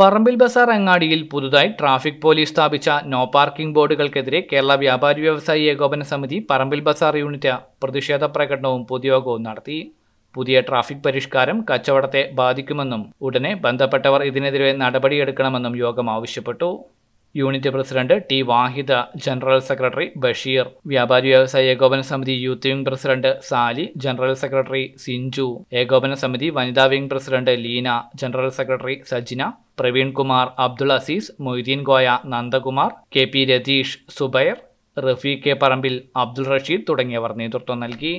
പറമ്പിൽ ബസാർ അങ്ങാടിയിൽ പുതുതായി ട്രാഫിക് പോലീസ് സ്ഥാപിച്ച നോ പാർക്കിംഗ് ബോർഡുകൾക്കെതിരെ കേരള വ്യാപാരി വ്യവസായി ഏകോപന സമിതി പറമ്പിൽ ബസാർ യൂണിറ്റ് പ്രതിഷേധ പ്രകടനവും പൊതുയോഗവും നടത്തി പുതിയ ട്രാഫിക് പരിഷ്കാരം കച്ചവടത്തെ ബാധിക്കുമെന്നും ഉടനെ ബന്ധപ്പെട്ടവർ ഇതിനെതിരെ നടപടിയെടുക്കണമെന്നും യോഗം ആവശ്യപ്പെട്ടു unit president T Vahida general secretary Basheer വ്യാപാരി വ്യവസായ ഏകോപന സമിതി youth wing president Sali general secretary Sinju ഏകോപന സമിതി വനിതാ wing president Leena general secretary Sajina Praveen Kumar Abdul Azeez Moideen Goya Nandakumar K P Ratheesh Zubair Rafeeq K Parambil Abdul Rasheed തുടങ്ങിയവർ നേതൃത്വം നൽകി